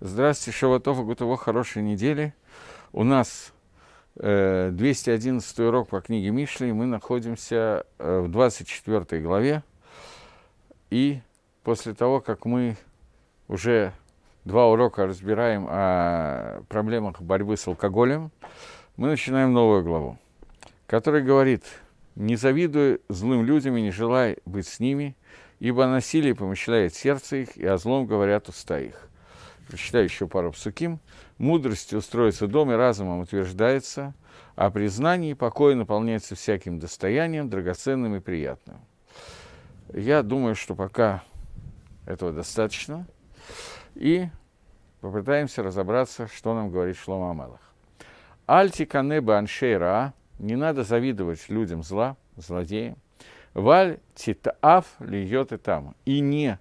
Здравствуйте, Шаватов, Гутово, хорошей недели. У нас 211 э, урок по книге Мишли, мы находимся э, в 24 главе. И после того, как мы уже два урока разбираем о проблемах борьбы с алкоголем, мы начинаем новую главу, которая говорит, «Не завидуй злым людям и не желай быть с ними, ибо насилие помышляет сердце их, и о злом говорят уста их» прочитаю еще пару псуким, мудростью устроится дом и разумом утверждается, а признание и покой наполняется всяким достоянием, драгоценным и приятным. Я думаю, что пока этого достаточно. И попытаемся разобраться, что нам говорит Шлома Амелах. Альти канеба аншейра, не надо завидовать людям зла, злодеям. Валь титаф льет и там. И не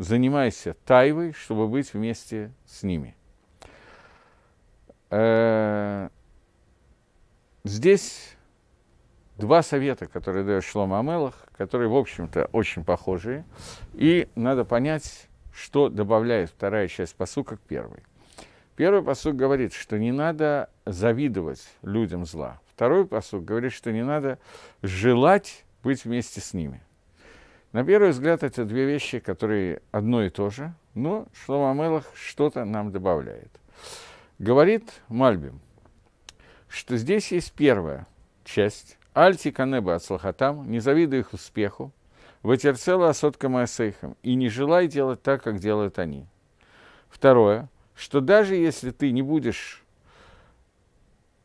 занимайся тайвой, чтобы быть вместе с ними. Э, здесь два совета, которые дает Шлома Амелах, которые, в общем-то, очень похожие. И надо понять, что добавляет вторая часть посука к первой. Первый посук говорит, что не надо завидовать людям зла. Второй посук говорит, что не надо желать быть вместе с ними – на первый взгляд, это две вещи, которые одно и то же, но Шлома Мелах что-то нам добавляет. Говорит Мальбим, что здесь есть первая часть. Альти канеба от слахатам, не завидуй их успеху, вытерцела осотка маасейхам, и не желай делать так, как делают они. Второе, что даже если ты не будешь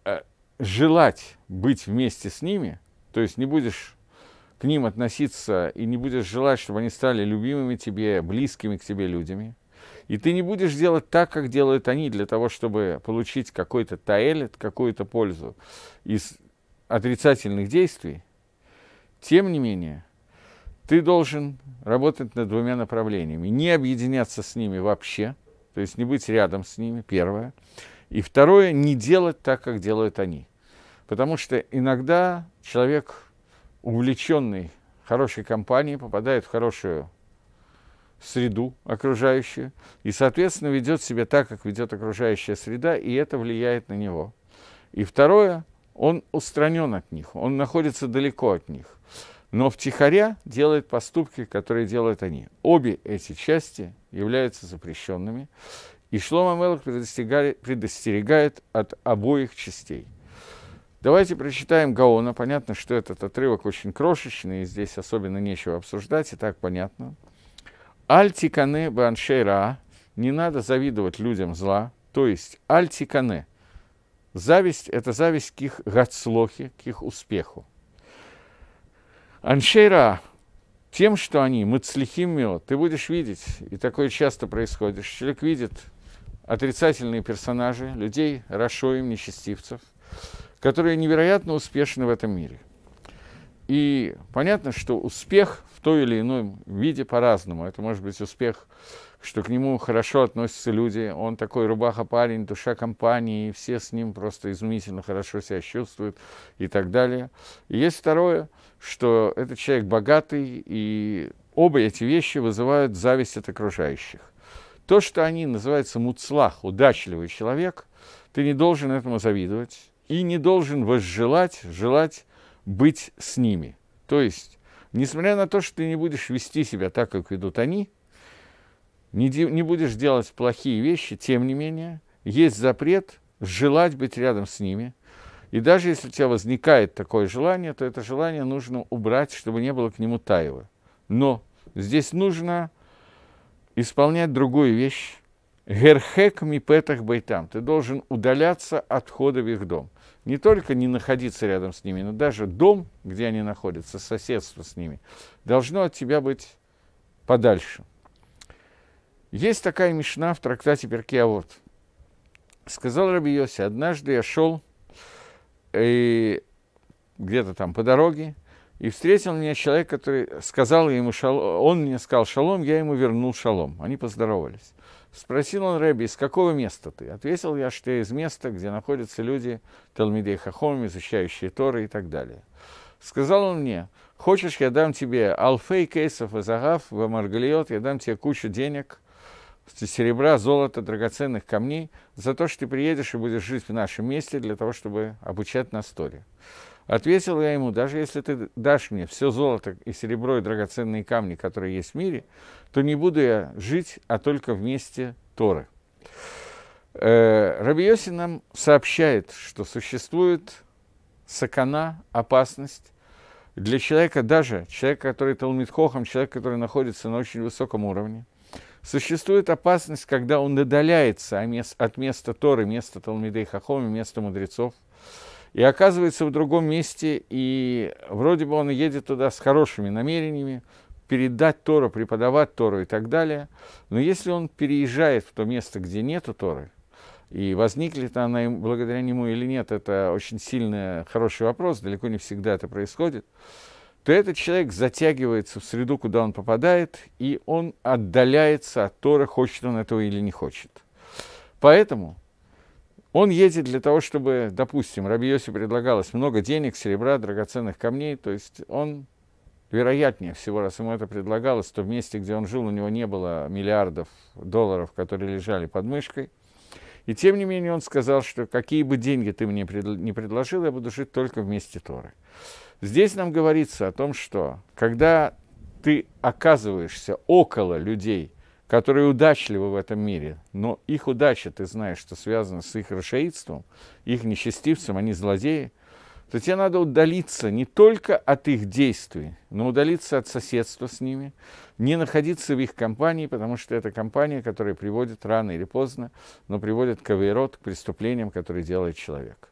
э, желать быть вместе с ними, то есть не будешь к ним относиться и не будешь желать, чтобы они стали любимыми тебе, близкими к тебе людьми. И ты не будешь делать так, как делают они, для того, чтобы получить какой-то таэлит, какую-то пользу из отрицательных действий. Тем не менее, ты должен работать над двумя направлениями. Не объединяться с ними вообще, то есть не быть рядом с ними, первое. И второе, не делать так, как делают они. Потому что иногда человек увлеченный хорошей компанией, попадает в хорошую среду окружающую и, соответственно, ведет себя так, как ведет окружающая среда, и это влияет на него. И второе, он устранен от них, он находится далеко от них, но втихаря делает поступки, которые делают они. Обе эти части являются запрещенными, и Шлома Мелах предостерегает от обоих частей. Давайте прочитаем Гаона. Понятно, что этот отрывок очень крошечный, и здесь особенно нечего обсуждать, и так понятно. Альтикане баншейра. Не надо завидовать людям зла. То есть альтикане. Зависть – это зависть к их гацлохе, к их успеху. Аншейра – тем, что они, мыцлихимио, ты будешь видеть, и такое часто происходит, человек видит отрицательные персонажи, людей, рашоим, нечестивцев – которые невероятно успешны в этом мире. И понятно, что успех в той или иной виде по-разному. Это может быть успех, что к нему хорошо относятся люди, он такой рубаха-парень, душа компании, и все с ним просто изумительно хорошо себя чувствуют и так далее. И есть второе, что этот человек богатый, и оба эти вещи вызывают зависть от окружающих. То, что они называются муцлах, удачливый человек, ты не должен этому завидовать и не должен возжелать, желать быть с ними. То есть, несмотря на то, что ты не будешь вести себя так, как ведут они, не, не будешь делать плохие вещи, тем не менее, есть запрет желать быть рядом с ними. И даже если у тебя возникает такое желание, то это желание нужно убрать, чтобы не было к нему таева. Но здесь нужно исполнять другую вещь. Герхек мипетах байтам. Ты должен удаляться от хода в их дом не только не находиться рядом с ними, но даже дом, где они находятся, соседство с ними, должно от тебя быть подальше. Есть такая мишна в трактате Перкеавод. Сказал Раби Йоси, однажды я шел и э, где-то там по дороге, и встретил меня человек, который сказал ему шалом, он мне сказал шалом, я ему вернул шалом. Они поздоровались. Спросил он Рэби, из какого места ты? Ответил я, что я из места, где находятся люди Талмидей Хахом, изучающие Торы и так далее. Сказал он мне, хочешь, я дам тебе алфей кейсов и загав, вамаргалиот, я дам тебе кучу денег, серебра, золота, драгоценных камней, за то, что ты приедешь и будешь жить в нашем месте для того, чтобы обучать нас Торе. Ответил я ему, даже если ты дашь мне все золото и серебро и драгоценные камни, которые есть в мире, то не буду я жить, а только вместе Торы. Э, Рабиоси нам сообщает, что существует сакана, опасность для человека, даже человек, который талмитхохом, человек, который находится на очень высоком уровне. Существует опасность, когда он удаляется от места Торы, места Талмидей Хахоми, места мудрецов – и оказывается в другом месте, и вроде бы он едет туда с хорошими намерениями, передать Тору, преподавать Тору и так далее. Но если он переезжает в то место, где нету Торы, и возникли возникнет она благодаря нему или нет, это очень сильный, хороший вопрос, далеко не всегда это происходит, то этот человек затягивается в среду, куда он попадает, и он отдаляется от Торы, хочет он этого или не хочет. Поэтому – он едет для того, чтобы, допустим, Рабиосе предлагалось много денег, серебра, драгоценных камней, то есть он вероятнее всего, раз ему это предлагалось, то в месте, где он жил, у него не было миллиардов долларов, которые лежали под мышкой. И тем не менее он сказал, что какие бы деньги ты мне не предложил, я буду жить только в месте Торы. Здесь нам говорится о том, что когда ты оказываешься около людей, которые удачливы в этом мире, но их удача, ты знаешь, что связана с их рашеидством, их нечестивцем, они злодеи, то тебе надо удалиться не только от их действий, но удалиться от соседства с ними, не находиться в их компании, потому что это компания, которая приводит рано или поздно, но приводит к авейрот, к преступлениям, которые делает человек.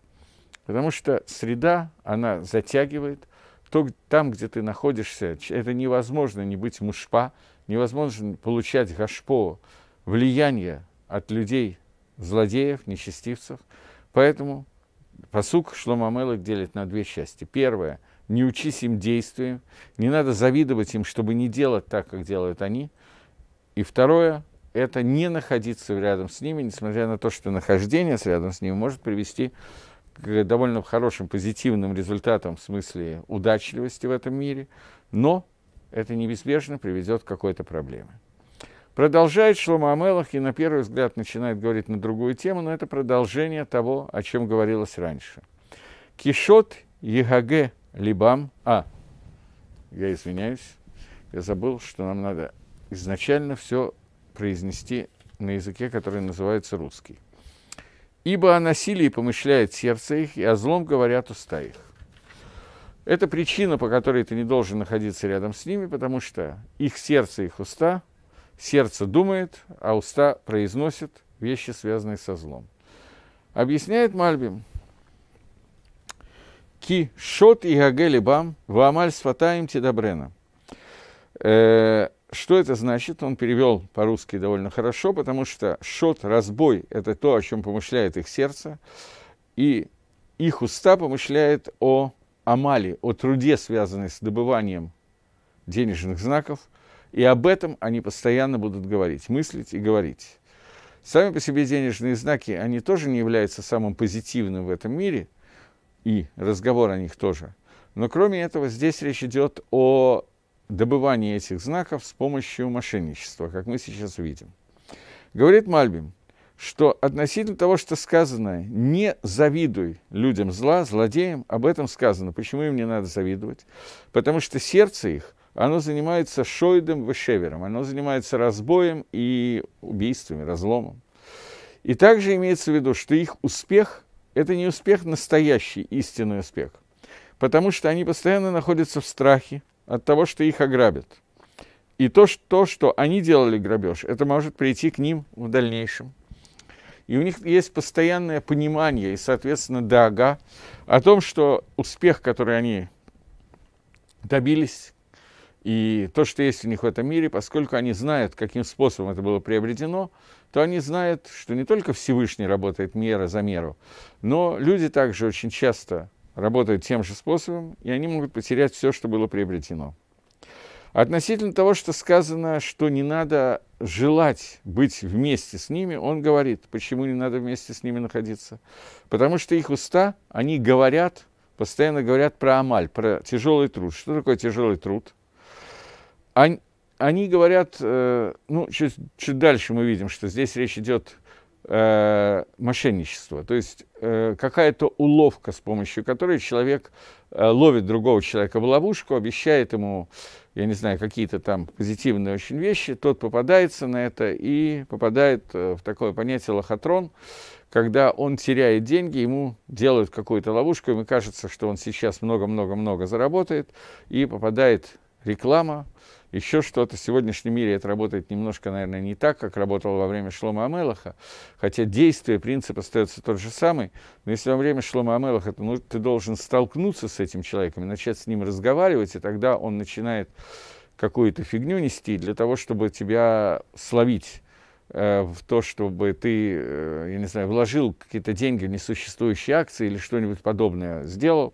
Потому что среда, она затягивает, то, там, где ты находишься, это невозможно не быть мушпа, невозможно получать гашпо, влияние от людей, злодеев, нечестивцев. Поэтому посук Шломамелок делит на две части. Первое – не учись им действиям, не надо завидовать им, чтобы не делать так, как делают они. И второе – это не находиться рядом с ними, несмотря на то, что нахождение рядом с ними может привести к довольно хорошим позитивным результатам в смысле удачливости в этом мире, но это неизбежно приведет к какой-то проблеме. Продолжает Шлома Амелах и на первый взгляд начинает говорить на другую тему, но это продолжение того, о чем говорилось раньше. Кишот Егаге Либам А. Я извиняюсь, я забыл, что нам надо изначально все произнести на языке, который называется русский. «Ибо о насилии помышляет сердце их, и о злом говорят уста их». Это причина, по которой ты не должен находиться рядом с ними, потому что их сердце, их уста, сердце думает, а уста произносят вещи, связанные со злом. Объясняет Мальбим. Ки шот и гагели бам, ваамаль сватаем тедабрена. Э, что это значит? Он перевел по-русски довольно хорошо, потому что шот, разбой – это то, о чем помышляет их сердце, и их уста помышляет о Амали о труде, связанной с добыванием денежных знаков, и об этом они постоянно будут говорить, мыслить и говорить. Сами по себе денежные знаки, они тоже не являются самым позитивным в этом мире, и разговор о них тоже. Но кроме этого, здесь речь идет о добывании этих знаков с помощью мошенничества, как мы сейчас видим. Говорит Мальбим – что относительно того, что сказано, не завидуй людям зла, злодеям, об этом сказано. Почему им не надо завидовать? Потому что сердце их, оно занимается шойдом и шевером, оно занимается разбоем и убийствами, разломом. И также имеется в виду, что их успех – это не успех настоящий, истинный успех, потому что они постоянно находятся в страхе от того, что их ограбят – и то, что, что они делали грабеж, это может прийти к ним в дальнейшем и у них есть постоянное понимание и, соответственно, дага о том, что успех, который они добились, и то, что есть у них в этом мире, поскольку они знают, каким способом это было приобретено, то они знают, что не только Всевышний работает мера за меру, но люди также очень часто работают тем же способом, и они могут потерять все, что было приобретено. Относительно того, что сказано, что не надо желать быть вместе с ними, он говорит, почему не надо вместе с ними находиться. Потому что их уста, они говорят, постоянно говорят про амаль, про тяжелый труд. Что такое тяжелый труд? Они, они говорят, э, ну, чуть, чуть дальше мы видим, что здесь речь идет э, мошенничество, то есть э, какая-то уловка, с помощью которой человек э, ловит другого человека в ловушку, обещает ему, я не знаю, какие-то там позитивные очень вещи, тот попадается на это и попадает э, в такое понятие лохотрон, когда он теряет деньги, ему делают какую-то ловушку, ему кажется, что он сейчас много-много-много заработает, и попадает реклама, еще что-то. В сегодняшнем мире это работает немножко, наверное, не так, как работало во время Шлома Амелаха, хотя действие, принцип остается тот же самый, но если во время Шлома Амелаха ты, ну, ты должен столкнуться с этим человеком и начать с ним разговаривать, и тогда он начинает какую-то фигню нести для того, чтобы тебя словить э, в то, чтобы ты, э, я не знаю, вложил какие-то деньги в несуществующие акции или что-нибудь подобное сделал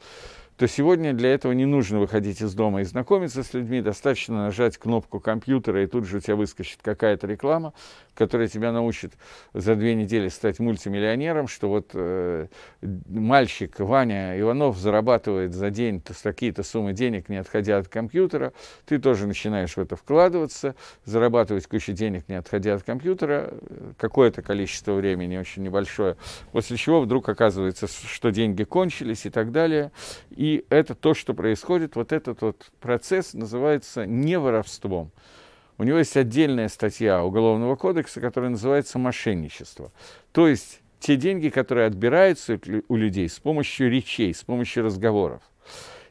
то сегодня для этого не нужно выходить из дома и знакомиться с людьми, достаточно нажать кнопку компьютера, и тут же у тебя выскочит какая-то реклама, которая тебя научит за две недели стать мультимиллионером, что вот э, мальчик Ваня Иванов зарабатывает за день то какие то суммы денег, не отходя от компьютера, ты тоже начинаешь в это вкладываться, зарабатывать кучу денег, не отходя от компьютера, какое-то количество времени очень небольшое, после чего вдруг оказывается, что деньги кончились и так далее, и и это то, что происходит, вот этот вот процесс называется не воровством. У него есть отдельная статья Уголовного кодекса, которая называется «Мошенничество». То есть те деньги, которые отбираются у людей с помощью речей, с помощью разговоров.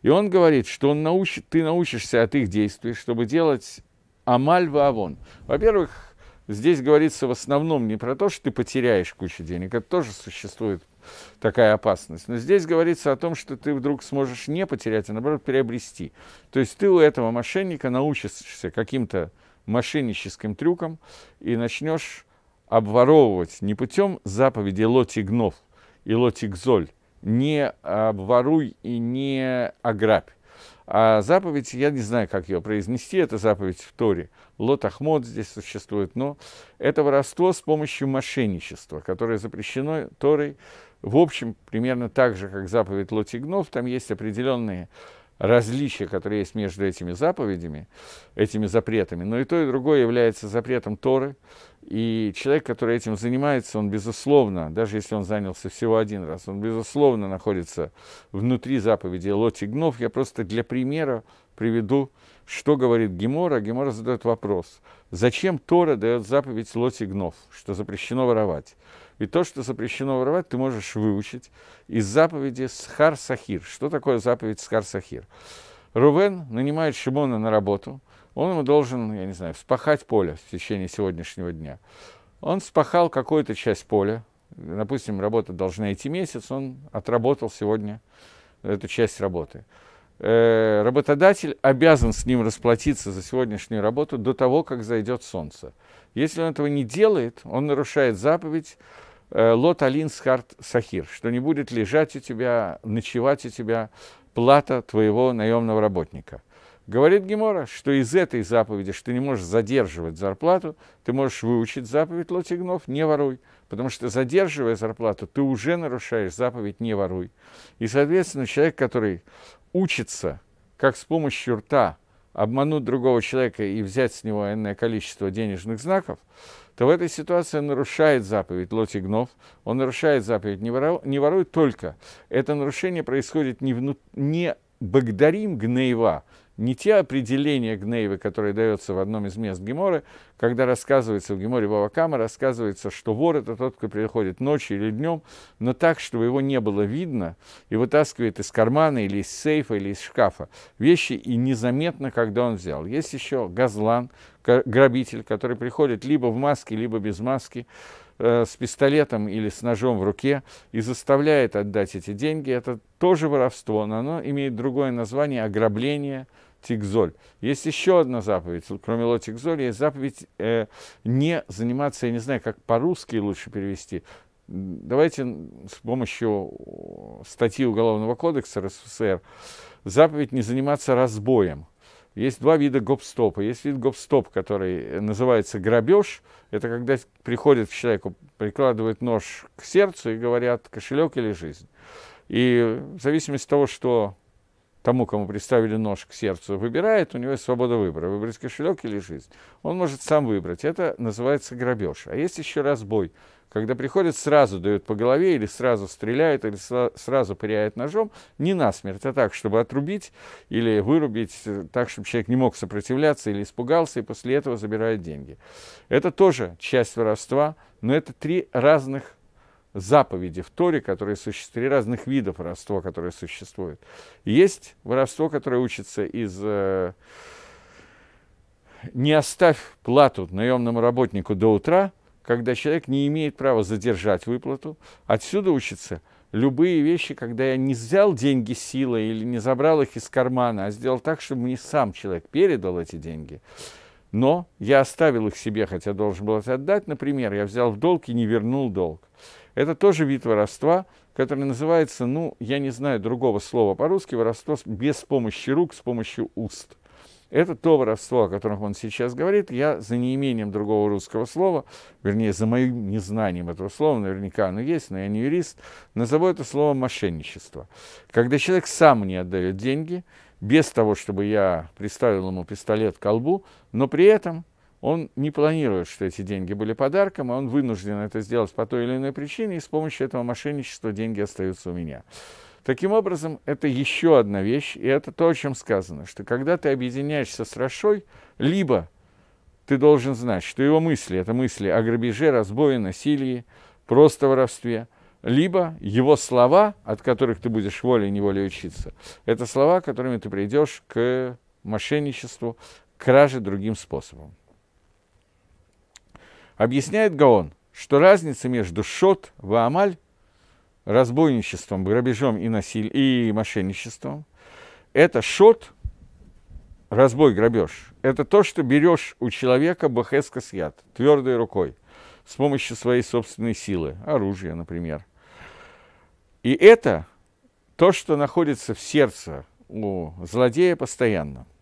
И он говорит, что он науч, ты научишься от их действий, чтобы делать амаль ваавон. Во-первых, здесь говорится в основном не про то, что ты потеряешь кучу денег, это тоже существует такая опасность. Но здесь говорится о том, что ты вдруг сможешь не потерять, а наоборот приобрести. То есть ты у этого мошенника научишься каким-то мошенническим трюкам и начнешь обворовывать не путем заповеди лотигнов и лотигзоль, не обворуй и не ограбь. А заповедь, я не знаю, как ее произнести, это заповедь в Торе. Лот Ахмод здесь существует, но это воровство с помощью мошенничества, которое запрещено Торой в общем, примерно так же, как заповедь Лотигнов, там есть определенные различия, которые есть между этими заповедями, этими запретами. Но и то, и другое является запретом Торы. И человек, который этим занимается, он, безусловно, даже если он занялся всего один раз, он, безусловно, находится внутри заповеди Лоти Гнов. Я просто для примера приведу, что говорит Гемора. Гемора задает вопрос, зачем Тора дает заповедь Лоти Гнов, что запрещено воровать? И то, что запрещено воровать, ты можешь выучить из заповеди Схар-Сахир. Что такое заповедь Схар-Сахир? Рувен нанимает Шимона на работу. Он ему должен, я не знаю, вспахать поле в течение сегодняшнего дня. Он вспахал какую-то часть поля. Допустим, работа должна идти месяц, он отработал сегодня эту часть работы э, работодатель обязан с ним расплатиться за сегодняшнюю работу до того, как зайдет солнце. Если он этого не делает, он нарушает заповедь Э, лот алин схарт сахир, что не будет лежать у тебя, ночевать у тебя плата твоего наемного работника. Говорит Гемора, что из этой заповеди, что ты не можешь задерживать зарплату, ты можешь выучить заповедь Лотигнов «не воруй», потому что задерживая зарплату, ты уже нарушаешь заповедь «не воруй». И, соответственно, человек, который учится, как с помощью рта обмануть другого человека и взять с него энное количество денежных знаков, то в этой ситуации он нарушает заповедь Гнов. он нарушает заповедь «не воров не ворует только». Это нарушение происходит не, вну, не Багдарим Гнейва, не те определения Гнейвы, которые даются в одном из мест Геморы, когда рассказывается в Геморе Бавакама, рассказывается, что вор – это тот, кто приходит ночью или днем, но так, чтобы его не было видно, и вытаскивает из кармана или из сейфа, или из шкафа вещи, и незаметно, когда он взял. Есть еще газлан, грабитель, который приходит либо в маске, либо без маски, э, с пистолетом или с ножом в руке и заставляет отдать эти деньги, это тоже воровство, но оно имеет другое название – ограбление – лотикзоль. Есть еще одна заповедь, кроме лотикзоль, есть заповедь э, не заниматься, я не знаю, как по-русски лучше перевести. Давайте с помощью статьи Уголовного кодекса РСФСР заповедь не заниматься разбоем. Есть два вида гопстопа. Есть вид гопстоп, который э, называется грабеж. Это когда приходят к человеку, прикладывают нож к сердцу и говорят кошелек или жизнь. И в зависимости от того, что тому, кому приставили нож к сердцу, выбирает, у него есть свобода выбора, выбрать кошелек или жизнь. Он может сам выбрать. Это называется грабеж. А есть еще разбой, когда приходят, сразу дают по голове, или сразу стреляют, или сразу пыряют ножом, не насмерть, а так, чтобы отрубить или вырубить, э, так, чтобы человек не мог сопротивляться или испугался, и после этого забирают деньги. Это тоже часть воровства, но это три разных заповеди в Торе, которые существуют, три разных видов воровства, которые существуют. Есть воровство, которое учится из э, «не оставь плату наемному работнику до утра», когда человек не имеет права задержать выплату. Отсюда учится любые вещи, когда я не взял деньги силой или не забрал их из кармана, а сделал так, чтобы мне сам человек передал эти деньги. Но я оставил их себе, хотя должен был это отдать. Например, я взял в долг и не вернул долг. Это тоже вид воровства, который называется, ну, я не знаю другого слова по-русски, воровство без помощи рук, с помощью уст. Это то воровство, о котором он сейчас говорит. Я за неимением другого русского слова, вернее, за моим незнанием этого слова, наверняка оно есть, но я не юрист, назову это слово мошенничество. Когда человек сам не отдает деньги, без того, чтобы я приставил ему пистолет к колбу, но при этом он не планирует, что эти деньги были подарком, и он вынужден это сделать по той или иной причине, и с помощью этого мошенничества деньги остаются у меня. Таким образом, это еще одна вещь, и это то, о чем сказано, что когда ты объединяешься с Рашой, либо ты должен знать, что его мысли – это мысли о грабеже, разбое, насилии, просто воровстве, либо его слова, от которых ты будешь волей-неволей учиться, это слова, которыми ты придешь к мошенничеству, к краже другим способом. Объясняет Гаон, что разница между шот, ваамаль, разбойничеством, грабежом и, насиль... и мошенничеством, это шот, разбой, грабеж. Это то, что берешь у человека бахеска сят, твердой рукой, с помощью своей собственной силы, оружия, например. И это то, что находится в сердце у злодея постоянно –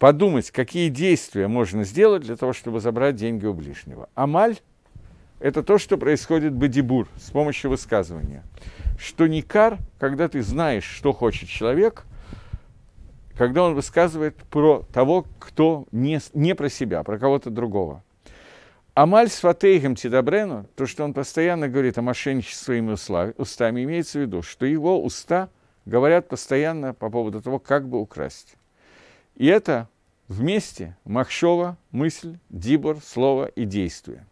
подумать, какие действия можно сделать для того, чтобы забрать деньги у ближнего. Амаль – это то, что происходит бадибур с помощью высказывания. Что никар, когда ты знаешь, что хочет человек, когда он высказывает про того, кто не, не про себя, а про кого-то другого. Амаль с Фатейхем Тидабрену, то, что он постоянно говорит о мошенничестве своими устами, имеется в виду, что его уста говорят постоянно по поводу того, как бы украсть. И это вместе Махшова, мысль, дибор, слово и действие.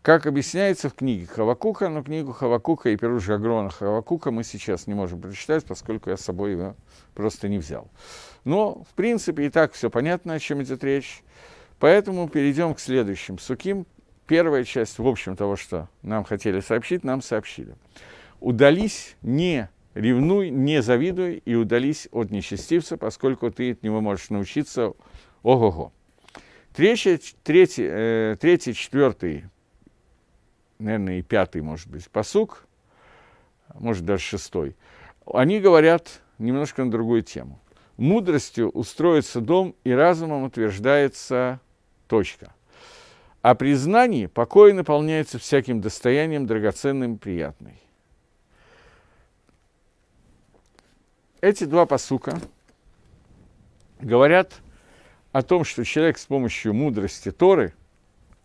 Как объясняется в книге Хавакука, но книгу Хавакука и Перуш Гагрона Хавакука мы сейчас не можем прочитать, поскольку я с собой ее просто не взял. Но, в принципе, и так все понятно, о чем идет речь. Поэтому перейдем к следующим суким. Первая часть, в общем, того, что нам хотели сообщить, нам сообщили. Удались не ревнуй, не завидуй и удались от нечестивца, поскольку ты от него можешь научиться ого-го. Третий, третий, э, третий, четвертый, наверное, и пятый, может быть, посук, может, даже шестой, они говорят немножко на другую тему. Мудростью устроится дом, и разумом утверждается точка. А при знании покой наполняется всяким достоянием драгоценным и приятным. эти два посука говорят о том, что человек с помощью мудрости Торы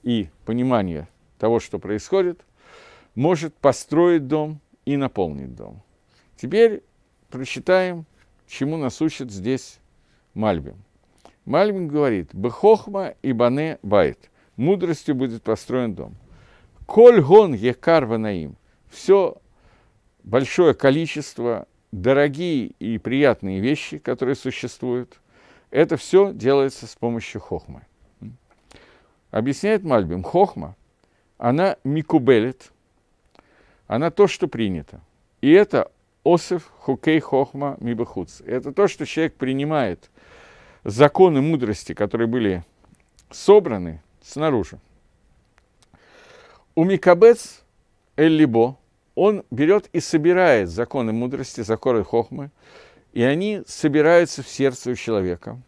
и понимания того, что происходит, может построить дом и наполнить дом. Теперь прочитаем, чему нас учит здесь Мальбим. Мальбим говорит, «Бехохма и бане байт» – «Мудростью будет построен дом». «Коль гон екар ванаим» – все большое количество дорогие и приятные вещи, которые существуют, это все делается с помощью хохмы. Объясняет Мальбим, хохма, она микубелит, она то, что принято. И это осев хукей хохма мибахуц. Это то, что человек принимает законы мудрости, которые были собраны снаружи. У микабец эль-либо, он берет и собирает законы мудрости, законы хохмы, и они собираются в сердце у человека.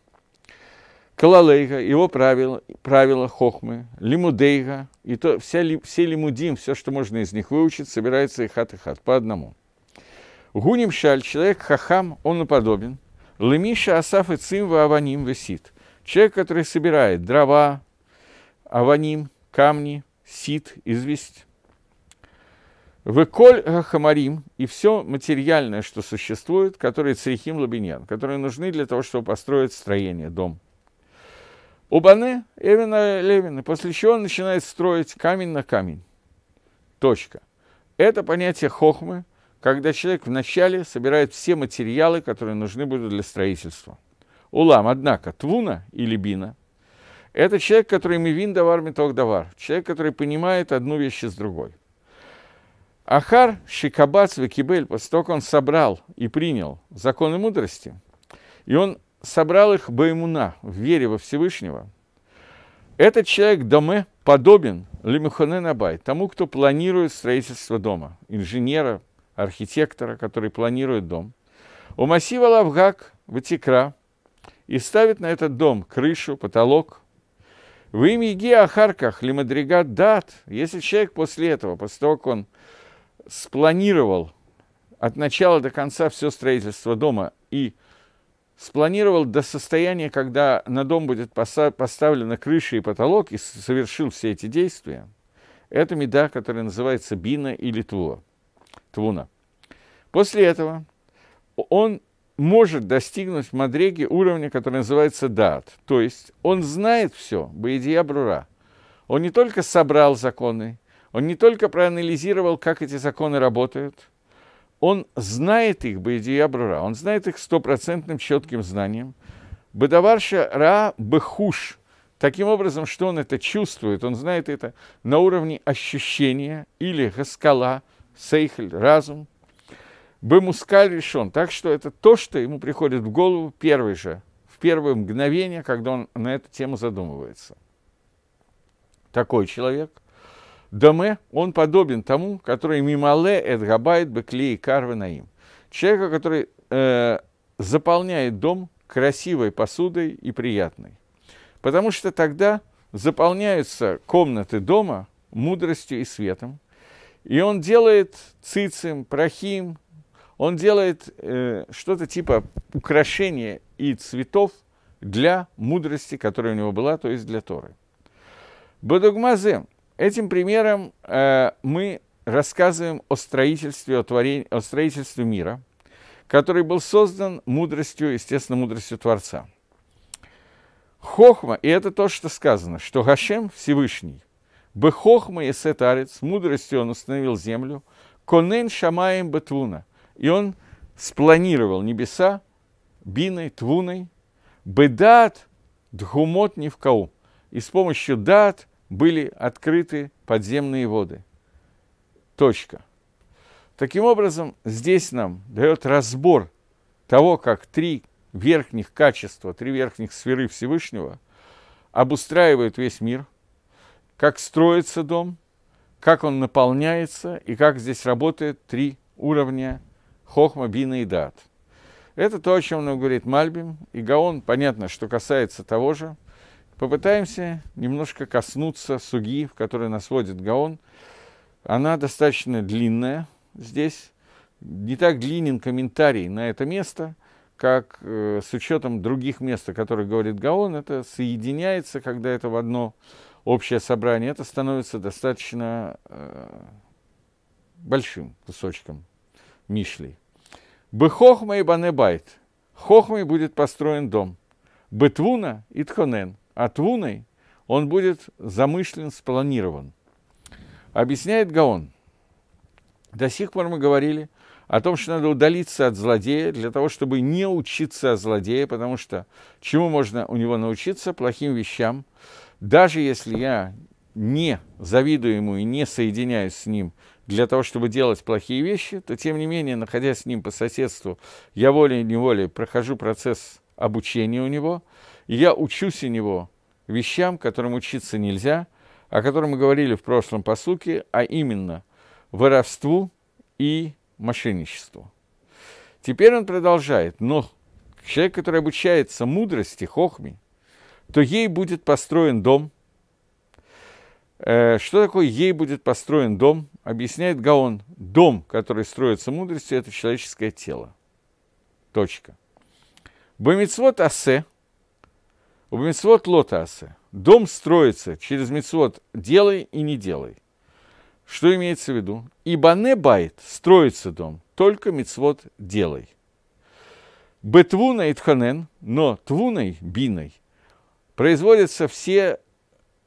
Калалейга, его правила, правила хохмы, лимудейга, и то, вся, все лимудим, все, что можно из них выучить, собирается и хат и хат по одному. Гуним шаль, человек хахам, он наподобен. Лемиша асаф и цим аваним висит. Человек, который собирает дрова, аваним, камни, сит, известь Выколь хамарим и все материальное, что существует, которые црихим лабиньян, которые нужны для того, чтобы построить строение, дом. Убаны, Эвина Левина, после чего он начинает строить камень на камень. Точка. Это понятие хохмы, когда человек вначале собирает все материалы, которые нужны будут для строительства. Улам, однако, твуна или бина – это человек, который мивин давар меток давар, человек, который понимает одну вещь с другой – Ахар, Шикабац, Викибель, после того, как он собрал и принял законы мудрости, и он собрал их Баймуна, в вере во Всевышнего, этот человек Доме подобен Лемехоне Набай, тому, кто планирует строительство дома, инженера, архитектора, который планирует дом. У массива Лавгак, Ватикра, и ставит на этот дом крышу, потолок, в имя Еги Ахарках, Лимадригат Дат, если человек после этого, после того, как он спланировал от начала до конца все строительство дома и спланировал до состояния, когда на дом будет поставлена крыша и потолок, и совершил все эти действия, это меда, которая называется бина или тво твуна. После этого он может достигнуть в Мадреге уровня, который называется дат. То есть он знает все, боедия брура. Он не только собрал законы, он не только проанализировал, как эти законы работают, он знает их, Баидия брура, он знает их стопроцентным четким знанием. Бадаварша Ра Бехуш, таким образом, что он это чувствует, он знает это на уровне ощущения или Хаскала, Сейхль, разум. Бемускаль решен, так что это то, что ему приходит в голову первый же, в первое мгновение, когда он на эту тему задумывается. Такой человек – Доме, он подобен тому, который мимале эдгабайт карвы наим Человека, который э, заполняет дом красивой посудой и приятной. Потому что тогда заполняются комнаты дома мудростью и светом. И он делает цицим, прохим, он делает э, что-то типа украшения и цветов для мудрости, которая у него была, то есть для Торы. Бадугмазе Этим примером э, мы рассказываем о строительстве, о, творении, о строительстве мира, который был создан мудростью, естественно, мудростью Творца. Хохма, и это то, что сказано, что Гашем Всевышний, бы Хохма и Сетарец, мудростью он установил землю, конен шамаем бетвуна, и он спланировал небеса биной, твуной, бедат дгумот невкау, и с помощью дат – были открыты подземные воды. Точка. Таким образом, здесь нам дает разбор того, как три верхних качества, три верхних сферы Всевышнего обустраивают весь мир, как строится дом, как он наполняется и как здесь работает три уровня хохма, бина и дат. Это то, о чем нам говорит Мальбим, и Гаон, понятно, что касается того же – попытаемся немножко коснуться суги, в которой нас водит Гаон. Она достаточно длинная здесь. Не так длинен комментарий на это место, как э, с учетом других мест, о которых говорит Гаон, это соединяется, когда это в одно общее собрание, это становится достаточно э, большим кусочком мишлей. Мишли. Бехохма и банебайт. Хохмой будет построен дом. Бы твуна и Тхонен – от Луны, он будет замышлен, спланирован. Объясняет Гаон. До сих пор мы говорили о том, что надо удалиться от злодея для того, чтобы не учиться от злодея, потому что чему можно у него научиться? Плохим вещам. Даже если я не завидую ему и не соединяюсь с ним для того, чтобы делать плохие вещи, то, тем не менее, находясь с ним по соседству, я волей-неволей прохожу процесс обучения у него – и я учусь у него вещам, которым учиться нельзя, о котором мы говорили в прошлом посуке, а именно воровству и мошенничеству. Теперь он продолжает, но человек, который обучается мудрости, хохме, то ей будет построен дом. Э, что такое ей будет построен дом? Объясняет Гаон. Дом, который строится мудростью, это человеческое тело. Точка. Бомицвот асе – у Мецвод лотасы. Дом строится через Мецвод делай и не делай. Что имеется в виду? Ибо не байт, строится дом, только Мецвод делай. Бетвуна и тханен, но твуной, биной, производятся все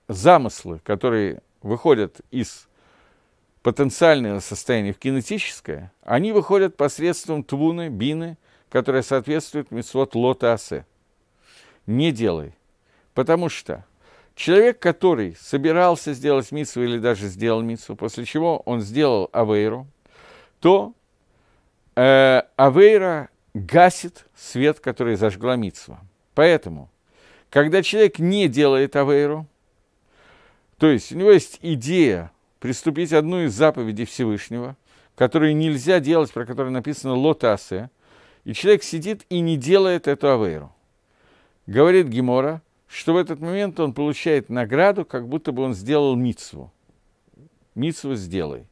замыслы, которые выходят из потенциального состояния в кинетическое, они выходят посредством твуны, бины, которая соответствует мецвод лотасы не делай. Потому что человек, который собирался сделать митсу или даже сделал митсу, после чего он сделал авейру, то э, авейра гасит свет, который зажгла митсва. Поэтому, когда человек не делает авейру, то есть у него есть идея приступить одну из заповедей Всевышнего, которую нельзя делать, про которую написано лотасе, и человек сидит и не делает эту авейру. Говорит Гемора, что в этот момент он получает награду, как будто бы он сделал митсву. Митсву сделай.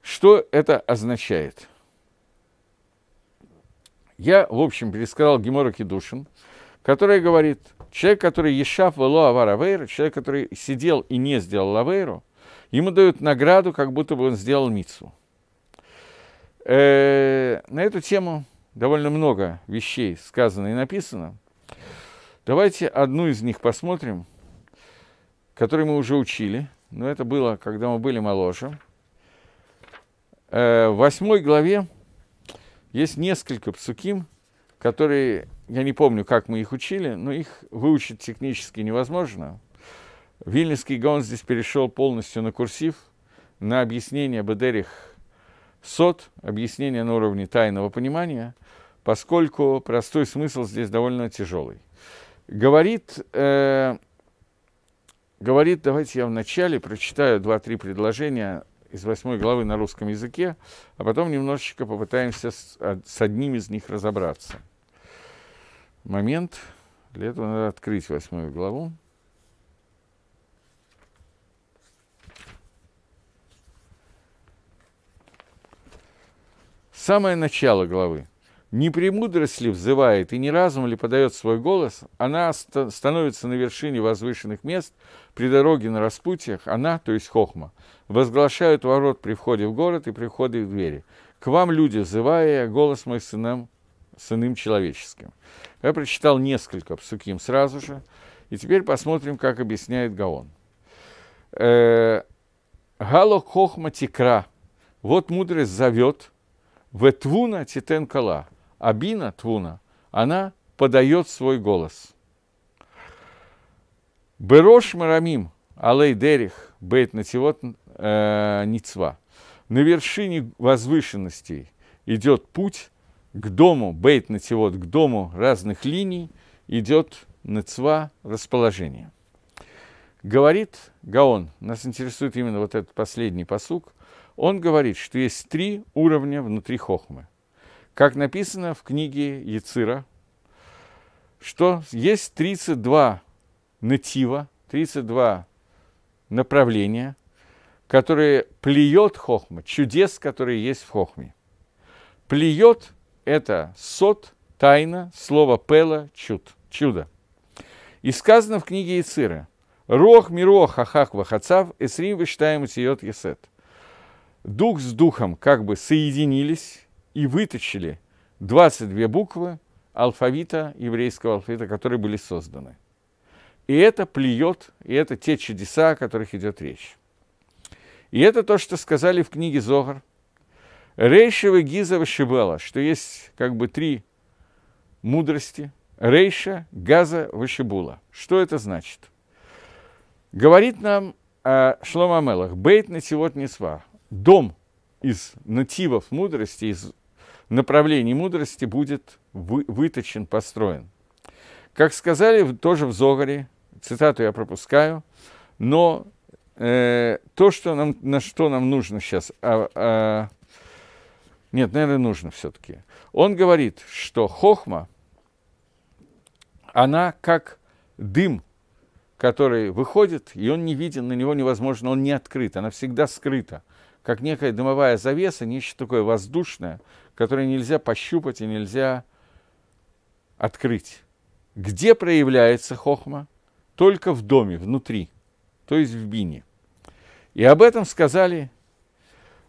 Что это означает? Я, в общем, пересказал Гемора Кедушин, который говорит, человек, который ешав вело авара авейру, человек, который сидел и не сделал авейру, ему дают награду, как будто бы он сделал мицу. Э, на эту тему довольно много вещей сказано и написано. Давайте одну из них посмотрим, которую мы уже учили. Но это было, когда мы были моложе. Э, в восьмой главе есть несколько псуким, которые, я не помню, как мы их учили, но их выучить технически невозможно. Вильнинский Гаон здесь перешел полностью на курсив, на объяснение Бедерих сот, объяснение на уровне тайного понимания, поскольку простой смысл здесь довольно тяжелый. Говорит, э, говорит, давайте я вначале прочитаю 2-3 предложения из 8 главы на русском языке, а потом немножечко попытаемся с, а, с одним из них разобраться. Момент. Для этого надо открыть 8 главу. Самое начало главы. Не премудрость ли взывает и не разум ли подает свой голос, она становится на вершине возвышенных мест, при дороге на распутьях, она, то есть хохма, возглашает ворот при входе в город и при входе в двери. К вам, люди, взывая, голос мой сынам, сыным человеческим. Я прочитал несколько псуким сразу же, и теперь посмотрим, как объясняет Гаон. Э, Гало хохма тикра. Вот мудрость зовет – Ветвуна твуна Абина твуна, она подает свой голос. Берош марамим, алей дерих, бейт нативот э, ницва. На вершине возвышенностей идет путь к дому, бейт нативот, к дому разных линий, идет нацва расположение. Говорит Гаон, нас интересует именно вот этот последний посук – он говорит, что есть три уровня внутри хохмы. Как написано в книге Яцира, что есть 32 натива, 32 направления, которые плюет хохма, чудес, которые есть в хохме. Плюет – это сот, тайна, слово пела, чуд, чудо. И сказано в книге Яцира – Рох мирох хахах вахацав, эсрим вештаем сиот есет дух с духом как бы соединились и вытащили 22 буквы алфавита, еврейского алфавита, которые были созданы. И это плюет, и это те чудеса, о которых идет речь. И это то, что сказали в книге Зогар. Рейшева, Гизова, Шибела, что есть как бы три мудрости. Рейша, Газа, Вышибула. Что это значит? Говорит нам о Мелах: Бейт на сегодня сва дом из нативов мудрости, из направлений мудрости будет вы, выточен, построен. Как сказали тоже в Зогаре, цитату я пропускаю, но э, то, что нам, на что нам нужно сейчас, а, а, нет, наверное, нужно все-таки. Он говорит, что хохма, она как дым, который выходит, и он не виден, на него невозможно, он не открыт, она всегда скрыта как некая дымовая завеса, нечто такое воздушное, которое нельзя пощупать и нельзя открыть. Где проявляется хохма? Только в доме, внутри, то есть в бине. И об этом сказали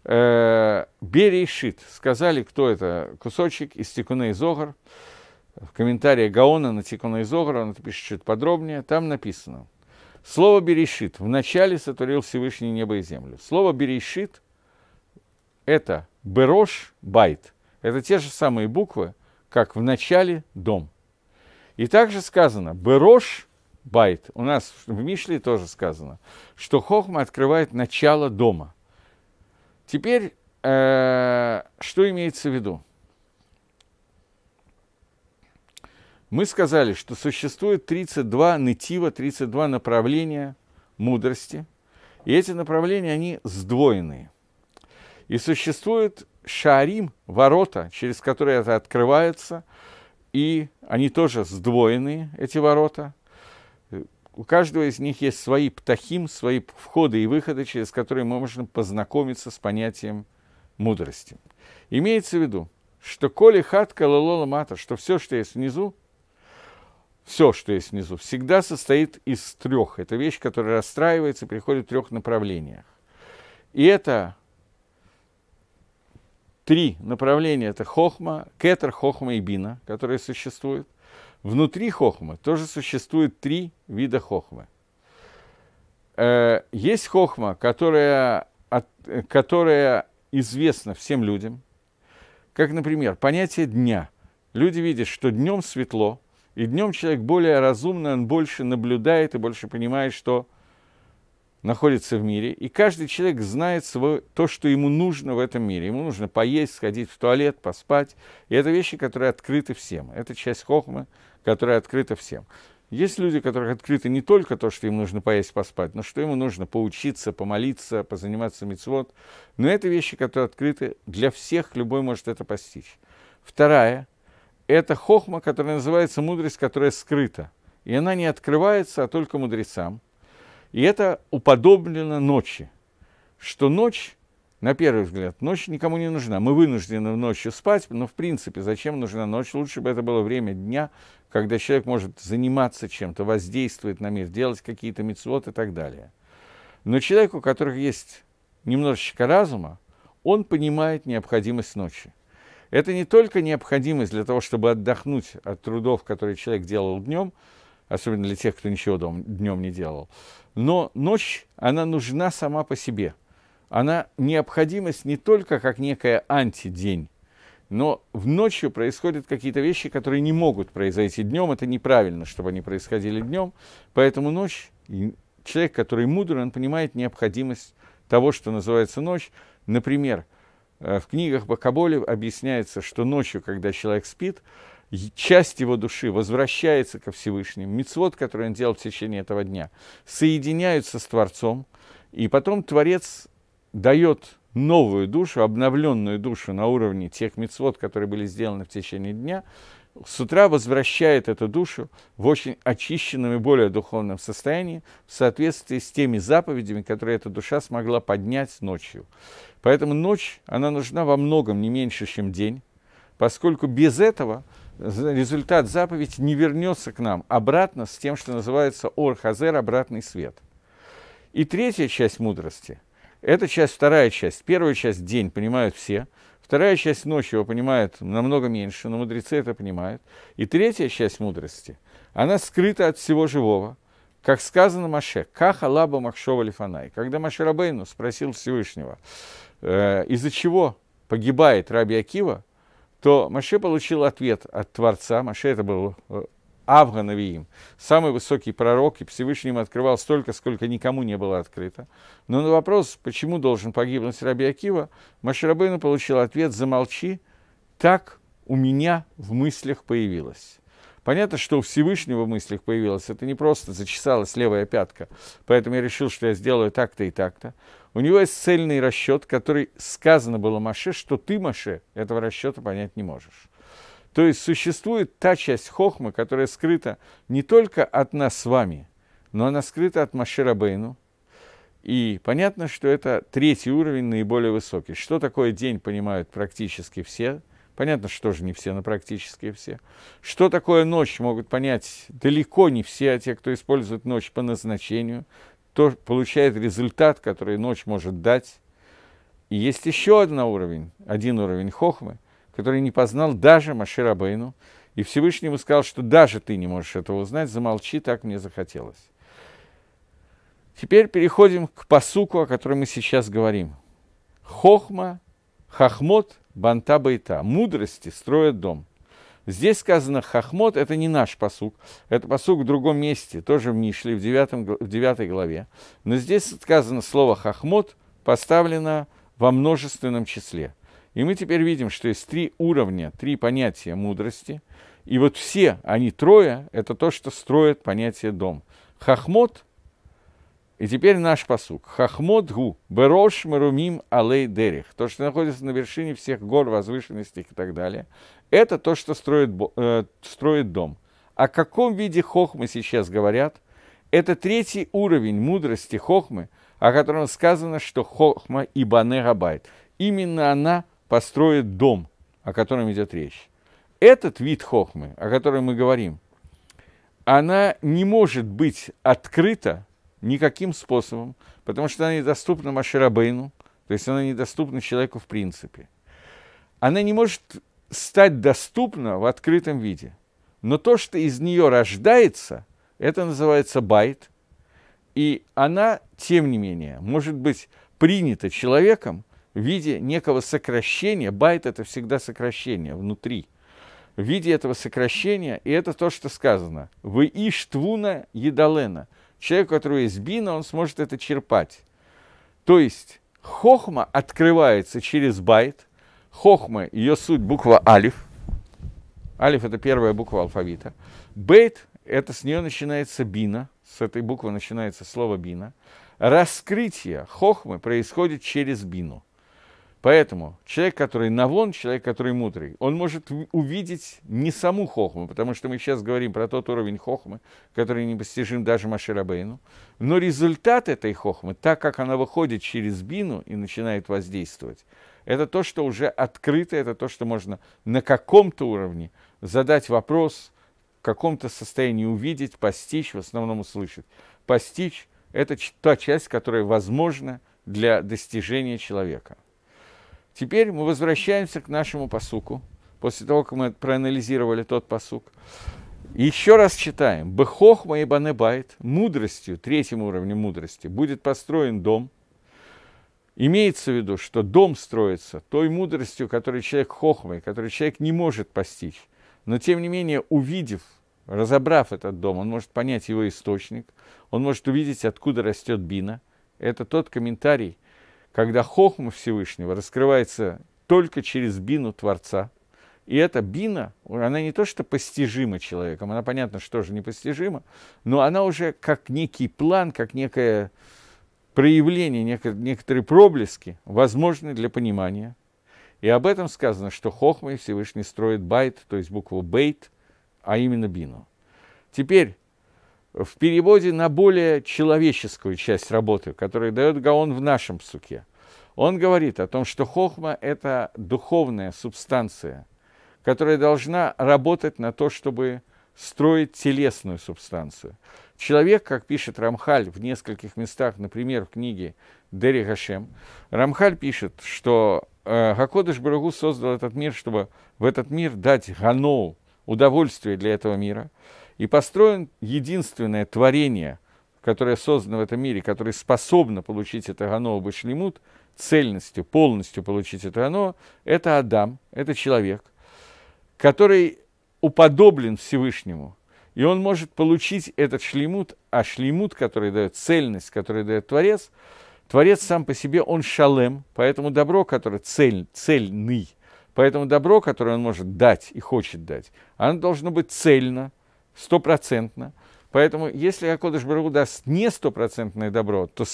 э, Берий Сказали, кто это кусочек из Тикуна и Зогар. В комментарии Гаона на Тикуна и Зогара, он это пишет чуть подробнее, там написано – Слово «берешит» – вначале сотворил Всевышний небо и землю. Слово «берешит» – это «берош байт». Это те же самые буквы, как в начале дом. И также сказано «берош байт». У нас в Мишле тоже сказано, что Хохма открывает начало дома. Теперь, э, что имеется в виду? Мы сказали, что существует 32 нытива, 32 направления мудрости, и эти направления, они сдвоенные. И существует шарим, ворота, через которые это открывается, и они тоже сдвоенные, эти ворота. У каждого из них есть свои птахим, свои входы и выходы, через которые мы можем познакомиться с понятием мудрости. Имеется в виду, что коли хатка лалола мата, что все, что есть внизу, все, что есть внизу, всегда состоит из трех. Это вещь, которая расстраивается приходит в трех направлениях. И это три направления. Это хохма, кетер, хохма и бина, которые существуют. Внутри хохмы тоже существует три вида хохмы. Э, есть хохма, которая, которая известна всем людям, как, например, понятие дня. Люди видят, что днем светло – и днем человек более разумный, он больше наблюдает и больше понимает, что находится в мире. И каждый человек знает свое, то, что ему нужно в этом мире. Ему нужно поесть, сходить в туалет, поспать. И это вещи, которые открыты всем. Это часть хохмы, которая открыта всем. Есть люди, которых открыто не только то, что им нужно поесть, поспать, но что ему нужно поучиться, помолиться, позаниматься мецвод. Но это вещи, которые открыты для всех, любой может это постичь. Вторая это хохма, которая называется мудрость, которая скрыта. И она не открывается, а только мудрецам. И это уподоблено ночи. Что ночь, на первый взгляд, ночь никому не нужна. Мы вынуждены ночью спать, но в принципе, зачем нужна ночь? Лучше бы это было время дня, когда человек может заниматься чем-то, воздействовать на мир, делать какие-то мецвод и так далее. Но человеку, у которого есть немножечко разума, он понимает необходимость ночи. Это не только необходимость для того, чтобы отдохнуть от трудов, которые человек делал днем, особенно для тех, кто ничего днем не делал, но ночь, она нужна сама по себе. Она необходимость не только как некая антидень, но в ночью происходят какие-то вещи, которые не могут произойти днем. Это неправильно, чтобы они происходили днем. Поэтому ночь, человек, который мудр, он понимает необходимость того, что называется ночь. Например, Э, в книгах Бакаболев объясняется, что ночью, когда человек спит, часть его души возвращается ко Всевышнему, мицвод, который он делал в течение этого дня, соединяются с Творцом, и потом Творец дает новую душу, обновленную душу на уровне тех мицвод, которые были сделаны в течение дня, с утра возвращает эту душу в очень очищенном и более духовном состоянии в соответствии с теми заповедями, которые эта душа смогла поднять ночью. Поэтому ночь, она нужна во многом не меньше, чем день, поскольку без этого результат заповеди не вернется к нам обратно с тем, что называется орхазер обратный свет. И третья часть мудрости – это часть, вторая часть. Первая часть – день, понимают все – Вторая часть ночи его понимает намного меньше, но мудрецы это понимают. И третья часть мудрости, она скрыта от всего живого. Как сказано Маше, «Каха лаба махшова лифанай». Когда Маше Рабейну спросил Всевышнего, э, из-за чего погибает Раби Акива, то Маше получил ответ от Творца. Маше это был э, Авга самый высокий пророк, и Всевышний им открывал столько, сколько никому не было открыто. Но на вопрос, почему должен погибнуть Раби Акива, Маширабейну получил ответ «замолчи, так у меня в мыслях появилось». Понятно, что у Всевышнего в мыслях появилось, это не просто зачесалась левая пятка, поэтому я решил, что я сделаю так-то и так-то. У него есть цельный расчет, который сказано было Маше, что ты, Маше, этого расчета понять не можешь. То есть существует та часть хохмы, которая скрыта не только от нас с вами, но она скрыта от Маширабейну. И понятно, что это третий уровень, наиболее высокий. Что такое день, понимают практически все. Понятно, что же не все, но практически все. Что такое ночь, могут понять далеко не все, а те, кто использует ночь по назначению, то получает результат, который ночь может дать. И есть еще один уровень, один уровень хохмы – который не познал даже Машир Абейну, и Всевышний ему сказал, что даже ты не можешь этого узнать, замолчи, так мне захотелось. Теперь переходим к посуку, о котором мы сейчас говорим. Хохма, хахмот, банта байта. Мудрости строят дом. Здесь сказано хахмот, это не наш посук, это посук в другом месте, тоже в Мишле, в, девятом в девятой главе. Но здесь сказано слово хахмот поставлено во множественном числе – и мы теперь видим, что есть три уровня, три понятия мудрости. И вот все они трое – это то, что строит понятие дом. Хахмот – и теперь наш посук. Хахмот гу берош мерумим алей дерих. То, что находится на вершине всех гор, возвышенностей и так далее. Это то, что строит, э, строит дом. О каком виде хохмы сейчас говорят? Это третий уровень мудрости хохмы, о котором сказано, что хохма и бане габайт. Именно она построит дом, о котором идет речь. Этот вид хохмы, о котором мы говорим, она не может быть открыта никаким способом, потому что она недоступна Маширабейну, то есть она недоступна человеку в принципе. Она не может стать доступна в открытом виде. Но то, что из нее рождается, это называется байт, и она, тем не менее, может быть принята человеком в виде некого сокращения, байт это всегда сокращение внутри, в виде этого сокращения, и это то, что сказано, «Вы иштвуна едалена». Человек, который которого есть бина, он сможет это черпать. То есть хохма открывается через байт, хохма, ее суть буква алиф, алиф это первая буква алфавита, бейт это с нее начинается бина, с этой буквы начинается слово бина. Раскрытие хохмы происходит через бину. Поэтому человек, который навон, человек, который мудрый, он может увидеть не саму хохму, потому что мы сейчас говорим про тот уровень хохмы, который не постижим даже Маширабейну, но результат этой хохмы, так как она выходит через бину и начинает воздействовать, это то, что уже открыто, это то, что можно на каком-то уровне задать вопрос, в каком-то состоянии увидеть, постичь, в основном услышать. Постичь – это та часть, которая возможна для достижения человека – Теперь мы возвращаемся к нашему посуку, после того, как мы проанализировали тот посук. Еще раз читаем. «Бехохма и банебайт» – мудростью, третьим уровнем мудрости, будет построен дом. Имеется в виду, что дом строится той мудростью, которую человек хохмой, которую человек не может постичь. Но, тем не менее, увидев, разобрав этот дом, он может понять его источник, он может увидеть, откуда растет бина. Это тот комментарий, когда хохма Всевышнего раскрывается только через бину Творца. И эта бина, она не то что постижима человеком, она понятно, что же непостижима, но она уже как некий план, как некое проявление, некоторые проблески возможны для понимания. И об этом сказано, что Хохма и Всевышний строит байт, то есть букву бейт, а именно бину. Теперь в переводе на более человеческую часть работы, которую дает Гаон в нашем псуке. Он говорит о том, что хохма – это духовная субстанция, которая должна работать на то, чтобы строить телесную субстанцию. Человек, как пишет Рамхаль в нескольких местах, например, в книге Дери Гашем, Рамхаль пишет, что э, Гакодыш Барагу создал этот мир, чтобы в этот мир дать ганоу, удовольствие для этого мира – и построен единственное творение, которое создано в этом мире, которое способно получить это Гано Башлимут, цельностью, полностью получить это Гано, это Адам, это человек, который уподоблен Всевышнему, и он может получить этот шлемут, а шлемут, который дает цельность, который дает Творец, Творец сам по себе, он шалем, поэтому добро, которое цель, цельный, поэтому добро, которое он может дать и хочет дать, оно должно быть цельно, стопроцентно. Поэтому, если Акодыш Бару даст не стопроцентное добро, то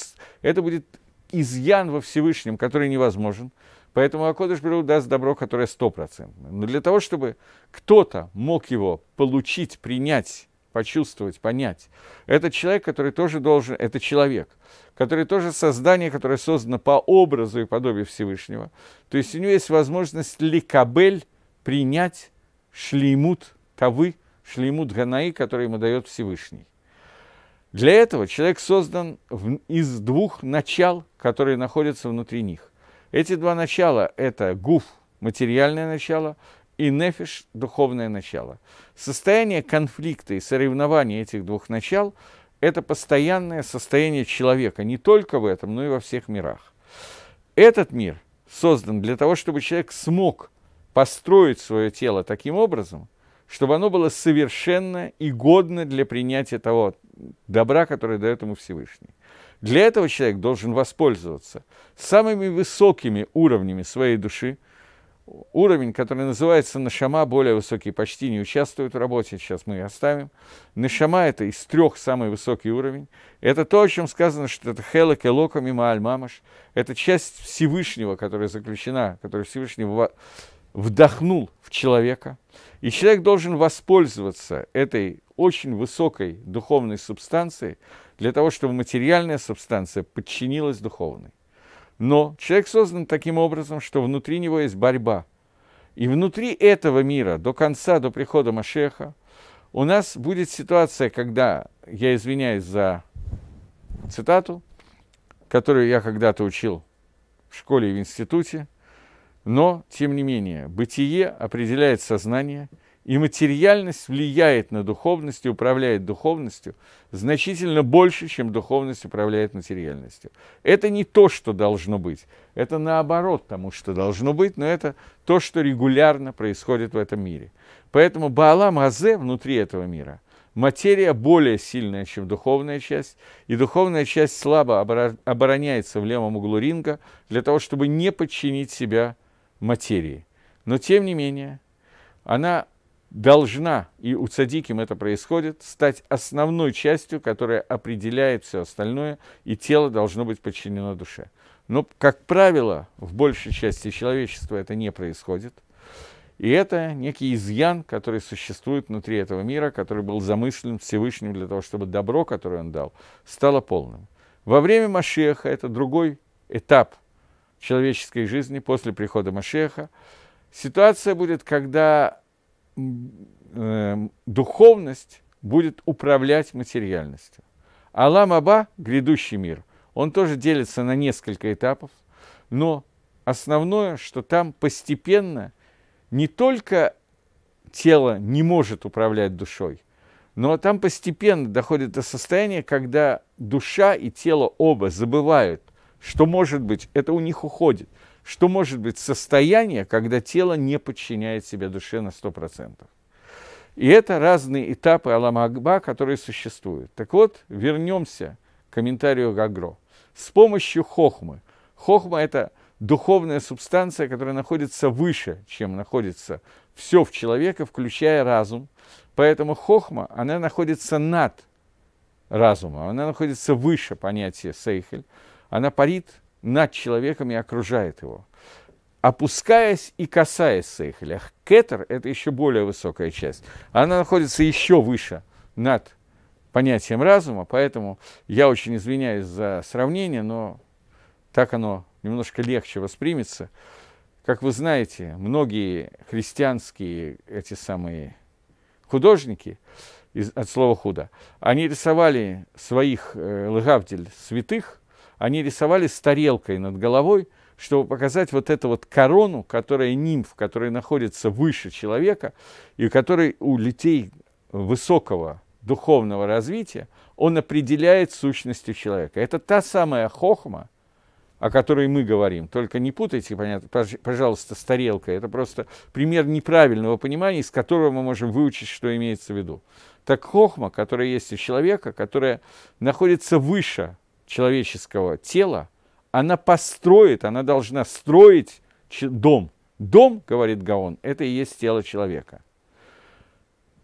это будет изъян во Всевышнем, который невозможен. Поэтому Акодыш Бару даст добро, которое стопроцентное. Но для того, чтобы кто-то мог его получить, принять, почувствовать, понять, это человек, который тоже должен, это человек, который тоже создание, которое создано по образу и подобию Всевышнего. То есть у него есть возможность ликабель принять шлеймут тавы – шлеймут Ганаи, который ему дает Всевышний. Для этого человек создан из двух начал, которые находятся внутри них. Эти два начала – это гуф, материальное начало, и нефиш – духовное начало. Состояние конфликта и соревнования этих двух начал – это постоянное состояние человека, не только в этом, но и во всех мирах. Этот мир создан для того, чтобы человек смог построить свое тело таким образом – чтобы оно было совершенно и годно для принятия того добра, которое дает ему Всевышний. Для этого человек должен воспользоваться самыми высокими уровнями своей души, уровень, который называется нашама, более высокий, почти не участвует в работе, сейчас мы ее оставим. Нашама – это из трех самый высокий уровень. Это то, о чем сказано, что это хелек и лока и аль-мамаш. Это часть Всевышнего, которая заключена, которая Всевышний вдохнул в человека, и человек должен воспользоваться этой очень высокой духовной субстанцией для того, чтобы материальная субстанция подчинилась духовной. Но человек создан таким образом, что внутри него есть борьба. И внутри этого мира, до конца, до прихода Машеха, у нас будет ситуация, когда, я извиняюсь за цитату, которую я когда-то учил в школе и в институте – но, тем не менее, бытие определяет сознание, и материальность влияет на духовность и управляет духовностью значительно больше, чем духовность управляет материальностью. Это не то, что должно быть. Это наоборот тому, что должно быть, но это то, что регулярно происходит в этом мире. Поэтому Баалам Азе внутри этого мира материя более сильная, чем духовная часть, и духовная часть слабо обороняется в левом углу ринга для того, чтобы не подчинить себя материи. Но тем не менее, она должна, и у цадиким это происходит, стать основной частью, которая определяет все остальное, и тело должно быть подчинено душе. Но, как правило, в большей части человечества это не происходит. И это некий изъян, который существует внутри этого мира, который был замыслен Всевышним для того, чтобы добро, которое он дал, стало полным. Во время Машеха это другой этап – человеческой жизни после прихода Машеха. Ситуация будет, когда эм, духовность будет управлять материальностью. Алам Аба – грядущий мир. Он тоже делится на несколько этапов, но основное, что там постепенно не только тело не может управлять душой, но там постепенно доходит до состояния, когда душа и тело оба забывают что может быть? Это у них уходит. Что может быть состояние, когда тело не подчиняет себе душе на 100%? И это разные этапы Аламагба, которые существуют. Так вот, вернемся к комментарию Гагро. С помощью хохмы. Хохма – это духовная субстанция, которая находится выше, чем находится все в человеке, включая разум. Поэтому хохма, она находится над разумом, она находится выше понятия сейхель она парит над человеком и окружает его. Опускаясь и касаясь Сейхеля, кетер – это еще более высокая часть. Она находится еще выше над понятием разума, поэтому я очень извиняюсь за сравнение, но так оно немножко легче воспримется. Как вы знаете, многие христианские эти самые художники, из, от слова худо, они рисовали своих э, лгавдель святых – они рисовали с тарелкой над головой, чтобы показать вот эту вот корону, которая нимф, которая находится выше человека, и который у людей высокого духовного развития, он определяет сущность человека. Это та самая хохма, о которой мы говорим. Только не путайте, понятно, пожалуйста, с тарелкой. Это просто пример неправильного понимания, из которого мы можем выучить, что имеется в виду. Так хохма, которая есть у человека, которая находится выше человеческого тела, она построит, она должна строить дом. Дом, говорит Гаон, это и есть тело человека.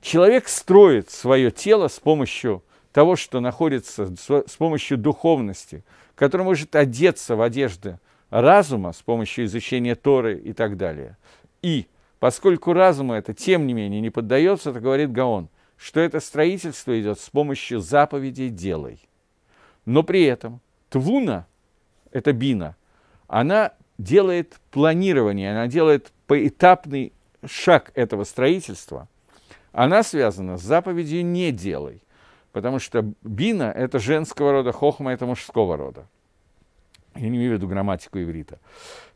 Человек строит свое тело с помощью того, что находится, с помощью духовности, который может одеться в одежды разума с помощью изучения Торы и так далее. И поскольку разума это, тем не менее, не поддается, то говорит Гаон, что это строительство идет с помощью заповедей «делай». Но при этом Твуна, это Бина, она делает планирование, она делает поэтапный шаг этого строительства. Она связана с заповедью «не делай», потому что бина – это женского рода, хохма – это мужского рода. Я не имею в виду грамматику иврита.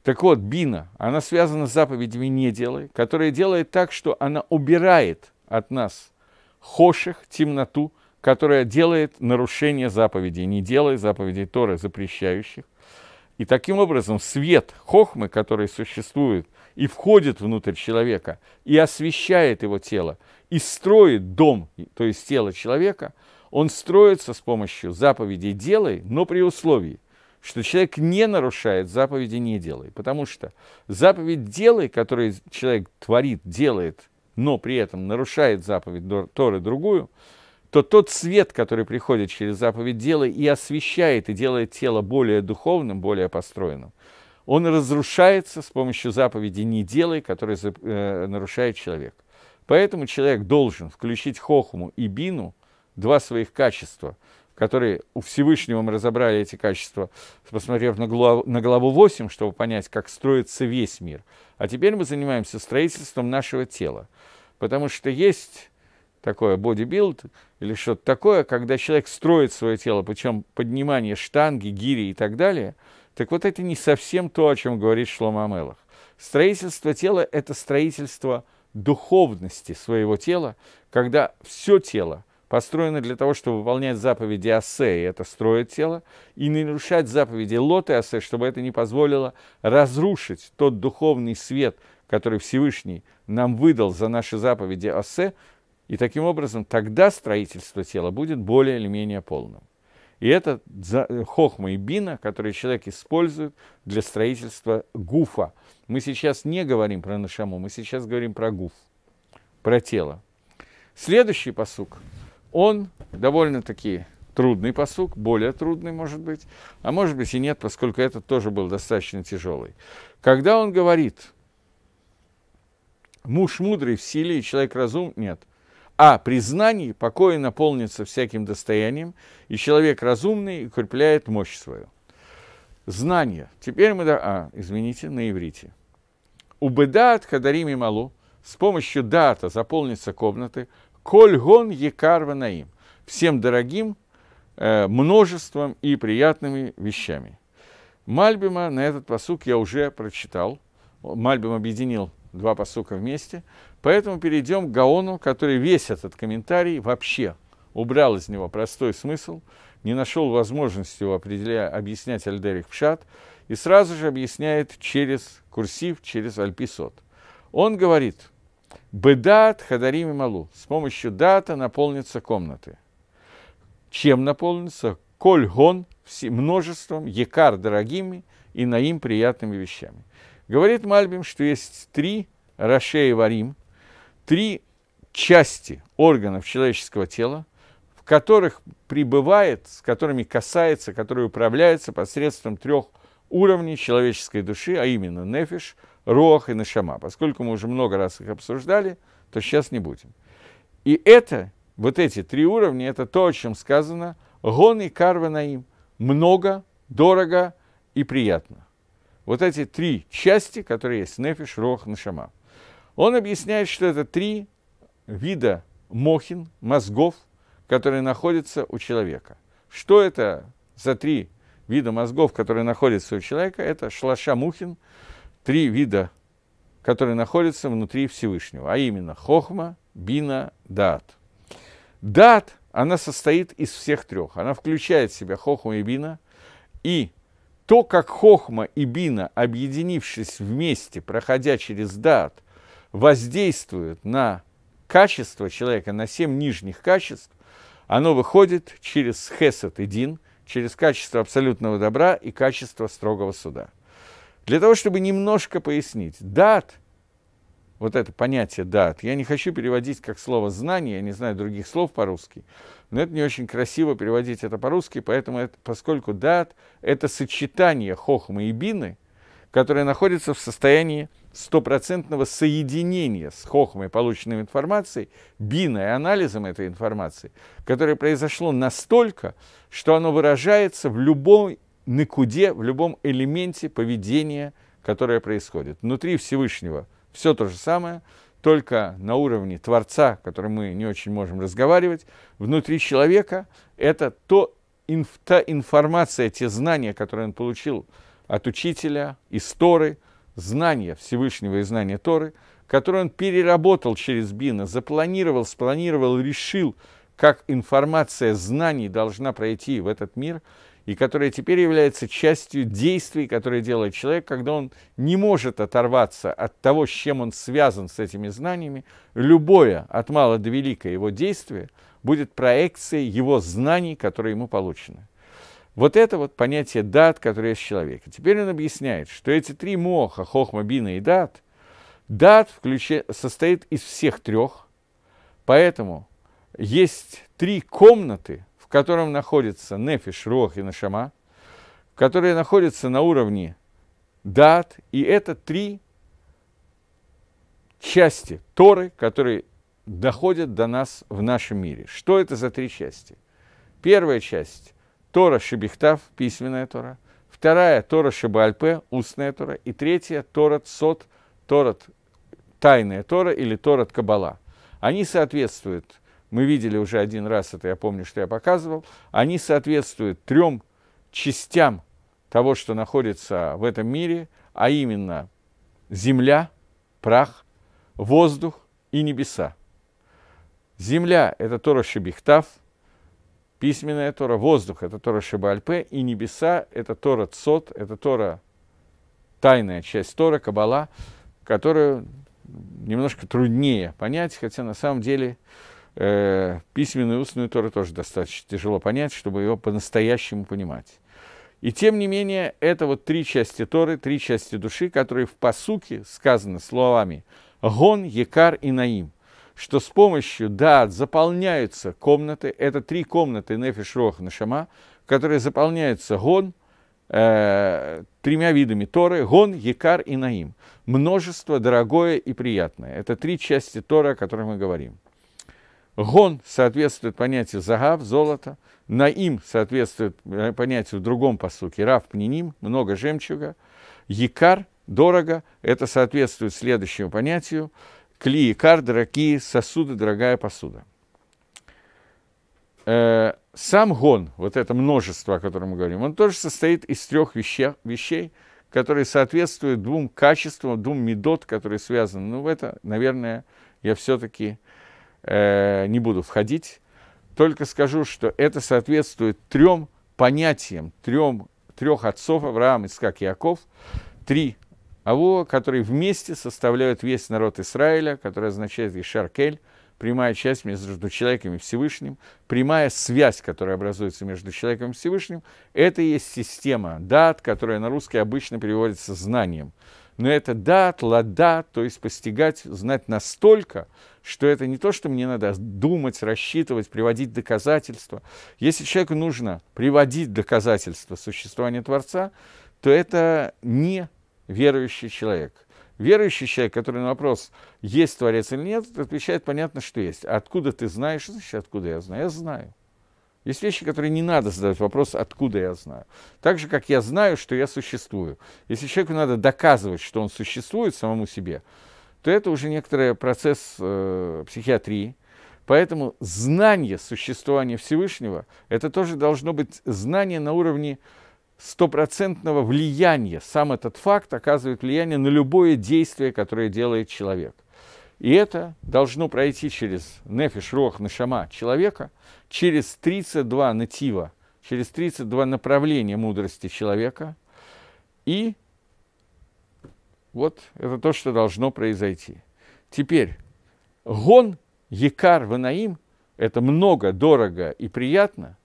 Так вот, бина, она связана с заповедями «не делай», которая делает так, что она убирает от нас хоших, темноту – которая делает нарушение заповедей, не делая заповедей Торы, запрещающих. И таким образом свет хохмы, который существует и входит внутрь человека, и освещает его тело, и строит дом, то есть тело человека, он строится с помощью заповедей «делай», но при условии, что человек не нарушает заповеди «не делай». Потому что заповедь «делай», которую человек творит, делает, но при этом нарушает заповедь Торы другую – что тот свет, который приходит через заповедь дела и освещает, и делает тело более духовным, более построенным, он разрушается с помощью заповеди «не делай», который э, нарушает человек. Поэтому человек должен включить хохму и бину, два своих качества, которые у Всевышнего мы разобрали эти качества, посмотрев на главу, на главу 8, чтобы понять, как строится весь мир. А теперь мы занимаемся строительством нашего тела, потому что есть такое бодибилд или что-то такое, когда человек строит свое тело причем поднимание штанги, гири и так далее, так вот это не совсем то, о чем говорит Шлома Амелах. Строительство тела – это строительство духовности своего тела, когда все тело построено для того, чтобы выполнять заповеди Асе, и это строит тело, и не нарушать заповеди Лоты Асе, чтобы это не позволило разрушить тот духовный свет, который Всевышний нам выдал за наши заповеди Асе, и таким образом тогда строительство тела будет более или менее полным. И это э, хохма и бина, которые человек использует для строительства гуфа. Мы сейчас не говорим про нашаму, мы сейчас говорим про гуф, про тело. Следующий посук, он довольно-таки трудный посук, более трудный, может быть, а может быть и нет, поскольку этот тоже был достаточно тяжелый. Когда он говорит, муж мудрый в силе и человек разум, нет – а при знании покой наполнится всяким достоянием, и человек разумный укрепляет мощь свою. Знание. Теперь мы... да, А, извините, на иврите. Убыдат хадарими малу. С помощью дата заполнится комнаты. Коль гон екарва наим. Всем дорогим, э, множеством и приятными вещами. Мальбима на этот посук я уже прочитал. Мальбим объединил два посука вместе. Поэтому перейдем к Гаону, который весь этот комментарий вообще убрал из него простой смысл, не нашел возможности его определя... объяснять Альдерих Пшат, и сразу же объясняет через курсив, через альписот. Он говорит, «Бедат хадарими малу» – с помощью дата наполнятся комнаты. Чем наполнится? Коль гон – множеством, якар – дорогими и наим – приятными вещами – Говорит Мальбим, что есть три Рашея Варим, три части органов человеческого тела, в которых пребывает, с которыми касается, которые управляются посредством трех уровней человеческой души, а именно нефиш, рох и нашама. Поскольку мы уже много раз их обсуждали, то сейчас не будем. И это, вот эти три уровня, это то, о чем сказано, гон и Карва карванаим, много, дорого и приятно. Вот эти три части, которые есть, нефиш, рох, нашама. Он объясняет, что это три вида мохин, мозгов, которые находятся у человека. Что это за три вида мозгов, которые находятся у человека? Это шлаша мухин, три вида, которые находятся внутри Всевышнего, а именно хохма, бина, дат. Дат, она состоит из всех трех. Она включает в себя хохму и бина, и то, как Хохма и Бина, объединившись вместе, проходя через Дат, воздействуют на качество человека, на семь нижних качеств, оно выходит через Хесед и Дин, через качество абсолютного добра и качество строгого суда. Для того, чтобы немножко пояснить, Дат – вот это понятие дат. Я не хочу переводить как слово «знание», я не знаю других слов по-русски, но это не очень красиво переводить это по-русски, поэтому это, поскольку «дат» — это сочетание хохмы и бины, которое находится в состоянии стопроцентного соединения с хохмой, полученной информацией, биной и анализом этой информации, которое произошло настолько, что оно выражается в любом накуде, в любом элементе поведения, которое происходит. Внутри Всевышнего – все то же самое, только на уровне Творца, который мы не очень можем разговаривать, внутри человека это то, инф, та информация, те знания, которые он получил от учителя, из Торы, знания Всевышнего и знания Торы, которые он переработал через Бина, запланировал, спланировал, решил, как информация знаний должна пройти в этот мир – и которая теперь является частью действий, которые делает человек, когда он не может оторваться от того, с чем он связан с этими знаниями, любое от мала до велика его действие будет проекцией его знаний, которые ему получены. Вот это вот понятие дат, которое есть в человеке. Теперь он объясняет, что эти три моха, хохма, бина и дат, дат включе, состоит из всех трех, поэтому есть три комнаты – в котором находится нефиш, рох и нашама, которые находятся на уровне дат, и это три части Торы, которые доходят до нас в нашем мире. Что это за три части? Первая часть – Тора Шебихтав, письменная Тора. Вторая – Тора Шебальпе, устная Тора. И третья – Тора Сот, Тора Тайная Тора или Тора Кабала. Они соответствуют мы видели уже один раз это, я помню, что я показывал, они соответствуют трем частям того, что находится в этом мире, а именно земля, прах, воздух и небеса. Земля – это Тора Шебихтав, письменная Тора, воздух – это Тора Шебальпе, и небеса – это Тора Цот, это Тора, тайная часть Тора, Кабала, которую немножко труднее понять, хотя на самом деле э, письменную и устную Тору тоже достаточно тяжело понять, чтобы ее по-настоящему понимать. И тем не менее, это вот три части Торы, три части души, которые в посуке сказаны словами «гон», «якар» и «наим», что с помощью «дат» заполняются комнаты, это три комнаты «нефиш, рох, нашама», которые заполняются «гон», э, тремя видами Торы – Гон, Якар и Наим. Множество, дорогое и приятное. Это три части Торы, о которых мы говорим. Гон соответствует понятию загав, золото. Наим соответствует э, понятию в другом посуке. Рав пниним, много жемчуга. Якар, дорого, это соответствует следующему понятию. Кли якар, дорогие сосуды, дорогая посуда. Э, сам гон, вот это множество, о котором мы говорим, он тоже состоит из трех вещей, вещей которые соответствуют двум качествам, двум медот, которые связаны. Ну, это, наверное, я все-таки э, не буду входить. Только скажу, что это соответствует трем понятиям, трем, трех отцов Авраам, Искак, Яков, три Аво, которые вместе составляют весь народ Израиля, который означает Ишаркель, прямая часть между человеком и Всевышним, прямая связь, которая образуется между человеком и Всевышним, это и есть система дат, которая на русский обычно переводится знанием но это да, лада, то есть постигать, знать настолько, что это не то, что мне надо думать, рассчитывать, приводить доказательства. Если человеку нужно приводить доказательства существования Творца, то это не верующий человек. Верующий человек, который на вопрос, есть Творец или нет, отвечает, понятно, что есть. откуда ты знаешь? Значит, откуда я знаю? Я знаю. Есть вещи, которые не надо задавать вопрос, откуда я знаю. Так же, как я знаю, что я существую. Если человеку надо доказывать, что он существует самому себе, то это уже некоторый процесс э, психиатрии. Поэтому знание существования Всевышнего, это тоже должно быть знание на уровне стопроцентного влияния. Сам этот факт оказывает влияние на любое действие, которое делает человек. И это должно пройти через нефиш, рох, нашама человека, через 32 натива, через 32 направления мудрости человека. И вот это то, что должно произойти. Теперь, гон, якар, ванаим – это много, дорого и приятно.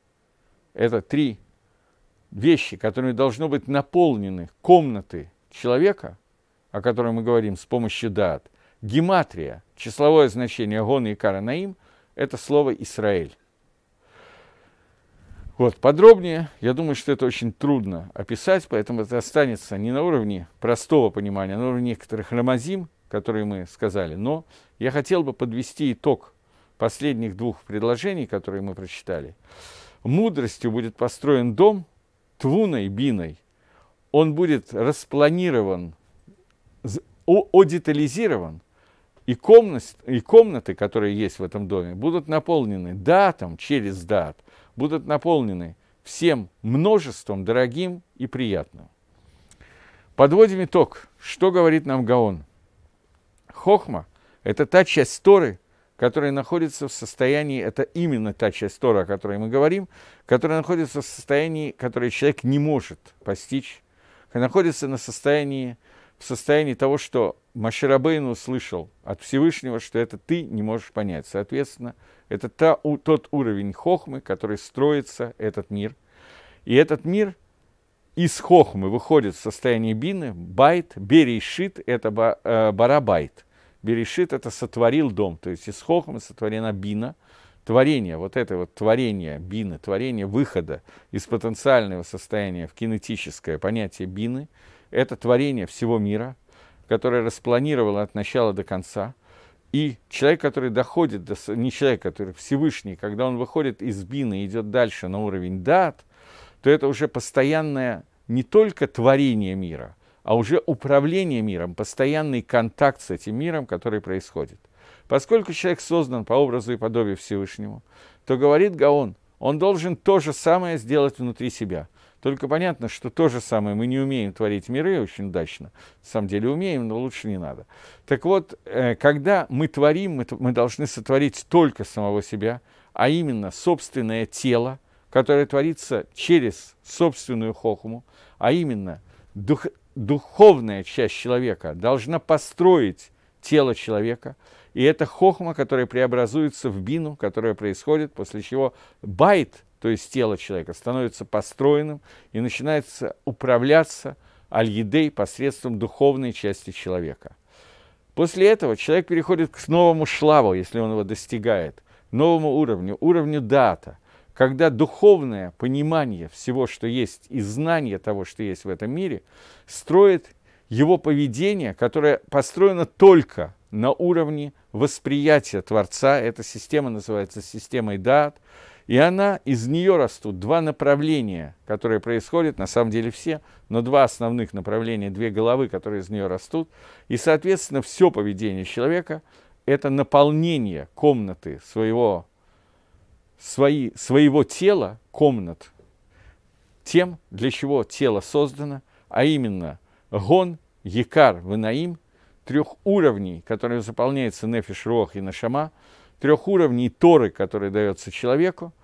Это три вещи, которыми должно быть наполнены комнаты человека, о которой мы говорим с помощью дат, Гематрия, числовое значение Гон и Каранаим, это слово Израиль. Вот, подробнее, я думаю, что это очень трудно описать, поэтому это останется не на уровне простого понимания, а на уровне некоторых рамазим, которые мы сказали. Но я хотел бы подвести итог последних двух предложений, которые мы прочитали. Мудростью будет построен дом, твуной, биной. Он будет распланирован, одетализирован – и, комнат, и комнаты, которые есть в этом доме, будут наполнены датом через дат, будут наполнены всем множеством дорогим и приятным. Подводим итог. Что говорит нам Гаон? Хохма – это та часть Торы, которая находится в состоянии, это именно та часть Торы, о которой мы говорим, которая находится в состоянии, которое человек не может постичь, находится на состоянии, в состоянии того, что Маширабейн услышал от Всевышнего, что это ты не можешь понять. Соответственно, это та, у, тот уровень хохмы, который строится этот мир. И этот мир из хохмы выходит в состояние бины, байт, берешит – это ба, э, барабайт. Берешит – это сотворил дом, то есть из хохмы сотворена бина, творение, вот это вот творение бины, творение выхода из потенциального состояния в кинетическое понятие бины – это творение всего мира – которая распланировала от начала до конца, и человек, который доходит до... Не человек, который Всевышний, когда он выходит из бины и идет дальше на уровень дат, то это уже постоянное не только творение мира, а уже управление миром, постоянный контакт с этим миром, который происходит. Поскольку человек создан по образу и подобию Всевышнему, то говорит Гаон, он должен то же самое сделать внутри себя – только понятно, что то же самое мы не умеем творить миры очень удачно. На самом деле умеем, но лучше не надо. Так вот, э, когда мы творим, мы, должны сотворить только самого себя, а именно собственное тело, которое творится через собственную хохму, а именно дух, духовная часть человека должна построить тело человека, и это хохма, которая преобразуется в бину, которая происходит, после чего байт – то есть тело человека, становится построенным и начинается управляться аль посредством духовной части человека. После этого человек переходит к новому шлаву, если он его достигает, новому уровню, уровню дата, когда духовное понимание всего, что есть, и знание того, что есть в этом мире, строит его поведение, которое построено только на уровне восприятия Творца. Эта система называется системой дат – и она, из нее растут два направления, которые происходят, на самом деле все, но два основных направления, две головы, которые из нее растут. И, соответственно, все поведение человека – это наполнение комнаты своего, свои, своего тела, комнат, тем, для чего тело создано, а именно гон, якар, винаим трех уровней, которые заполняются нефиш, рох и нашама, трех уровней Торы, которые дается человеку,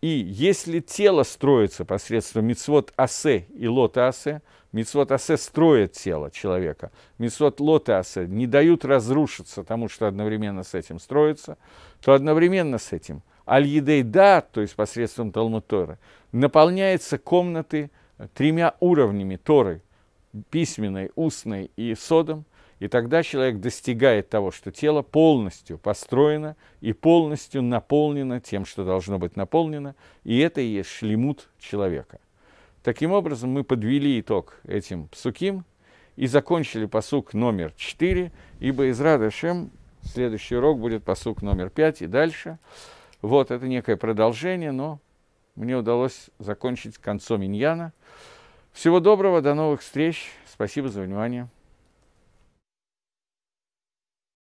и если тело строится посредством мицвод асе и лота асе, мицвод асе строит тело человека, мицвод лота асе не дают разрушиться тому, что одновременно с этим строится, то одновременно с этим аль-едей да, то есть посредством Талмутора, наполняется комнаты э, тремя уровнями Торы, письменной, устной и содом – и тогда человек достигает того, что тело полностью построено и полностью наполнено тем, что должно быть наполнено, и это и есть шлемут человека. Таким образом, мы подвели итог этим псуким и закончили посук номер 4, ибо из Радашем следующий урок будет посук номер 5 и дальше. Вот, это некое продолжение, но мне удалось закончить концом Иньяна. Всего доброго, до новых встреч. Спасибо за внимание.